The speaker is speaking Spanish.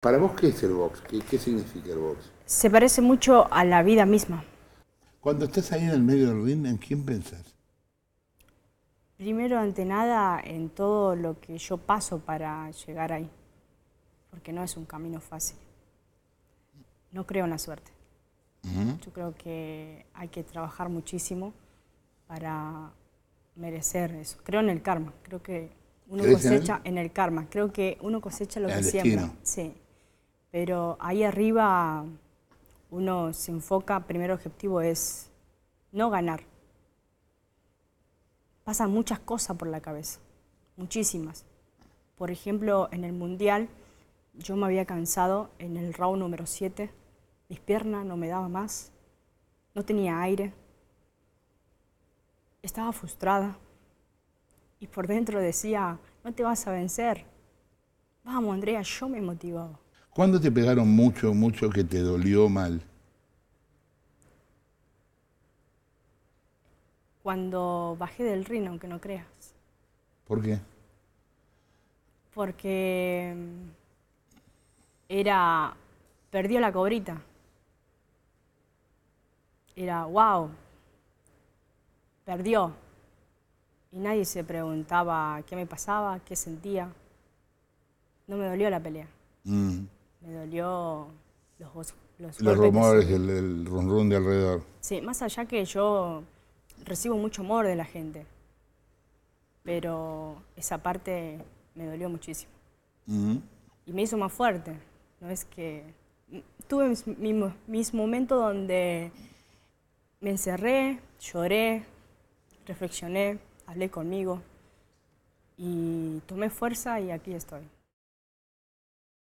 ¿Para vos qué es el box? ¿Qué, significa el box? Se parece mucho a la vida misma. Cuando estás ahí en el medio del ring, ¿en quién pensás? Primero, ante nada, en todo lo que yo paso para llegar ahí. Porque no es un camino fácil. No creo en la suerte. Yo creo que hay que trabajar muchísimo para merecer eso. Creo en el karma. Creo que uno cosecha en el? karma. Creo que uno cosecha lo que siembra. Sí pero ahí arriba uno se enfoca, primer objetivo es no ganar. Pasan muchas cosas por la cabeza, muchísimas. Por ejemplo, en el Mundial yo me había cansado en el round número 7, mis piernas no me daban más, no tenía aire, estaba frustrada y por dentro decía, no te vas a vencer. Vamos, Andrea, yo me motivaba. ¿Cuándo te pegaron mucho, mucho que te dolió mal? Cuando bajé del Rino, aunque no creas. ¿Por qué? Porque mm, era. perdió la cobrita. Era wow. Perdió. Y nadie se preguntaba qué me pasaba, qué sentía. No me dolió la pelea. Mm me dolió los, los, rumores, el, el de alrededor. Sí, más allá que yo recibo mucho amor de la gente, pero esa parte me dolió muchísimo. Y me hizo más fuerte, ¿no es que? Tuve mis momentos donde me encerré, lloré, reflexioné, hablé conmigo y tomé fuerza y aquí estoy.